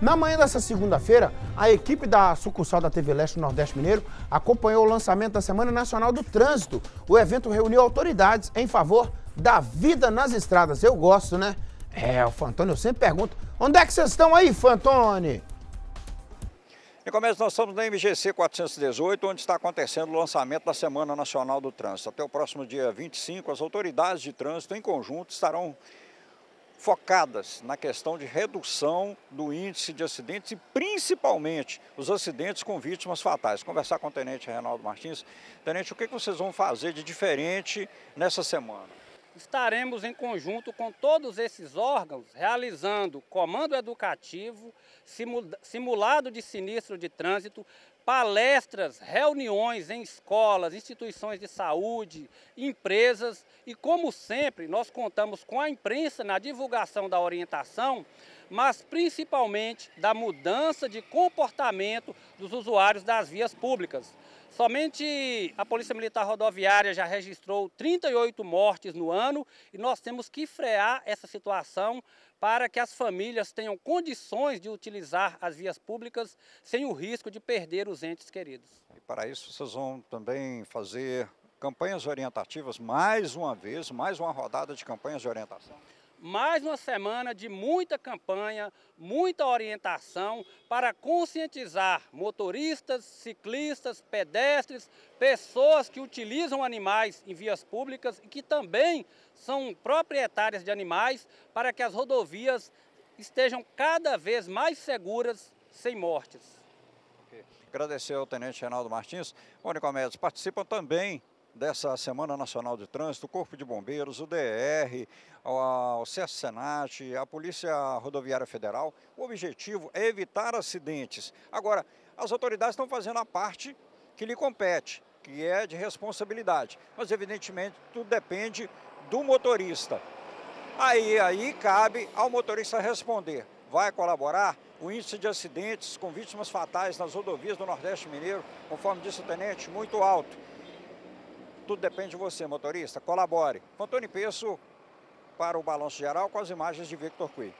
Na manhã dessa segunda-feira, a equipe da sucursal da TV Leste Nordeste Mineiro acompanhou o lançamento da Semana Nacional do Trânsito. O evento reuniu autoridades em favor da vida nas estradas. Eu gosto, né? É, o Fantoni eu sempre pergunto, onde é que vocês estão aí, Fantoni? E começo, nós estamos na MGC 418, onde está acontecendo o lançamento da Semana Nacional do Trânsito. Até o próximo dia 25, as autoridades de trânsito em conjunto estarão focadas na questão de redução do índice de acidentes e principalmente os acidentes com vítimas fatais. Conversar com o Tenente Reinaldo Martins. Tenente, o que é vocês vão fazer de diferente nessa semana? estaremos em conjunto com todos esses órgãos realizando comando educativo, simulado de sinistro de trânsito, palestras, reuniões em escolas, instituições de saúde, empresas e, como sempre, nós contamos com a imprensa na divulgação da orientação mas principalmente da mudança de comportamento dos usuários das vias públicas. Somente a Polícia Militar Rodoviária já registrou 38 mortes no ano e nós temos que frear essa situação para que as famílias tenham condições de utilizar as vias públicas sem o risco de perder os entes queridos. E para isso vocês vão também fazer campanhas orientativas mais uma vez, mais uma rodada de campanhas de orientação mais uma semana de muita campanha, muita orientação para conscientizar motoristas, ciclistas, pedestres, pessoas que utilizam animais em vias públicas e que também são proprietárias de animais para que as rodovias estejam cada vez mais seguras, sem mortes. Agradecer ao Tenente Reinaldo Martins. Mônica Médios, participa também dessa Semana Nacional de Trânsito, o Corpo de Bombeiros, o DR, o CESCENAT, a Polícia Rodoviária Federal. O objetivo é evitar acidentes. Agora, as autoridades estão fazendo a parte que lhe compete, que é de responsabilidade. Mas, evidentemente, tudo depende do motorista. Aí, aí cabe ao motorista responder. Vai colaborar? o índice de acidentes com vítimas fatais nas rodovias do Nordeste Mineiro, conforme disse o tenente, muito alto. Tudo depende de você, motorista. Colabore. Antônio Peço para o Balanço Geral com as imagens de Victor Cui.